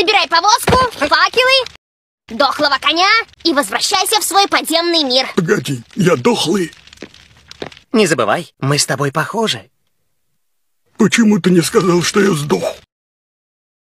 Забирай повозку, факелы, дохлого коня и возвращайся в свой подземный мир. Погоди, я дохлый. Не забывай, мы с тобой похожи. Почему ты не сказал, что я сдох?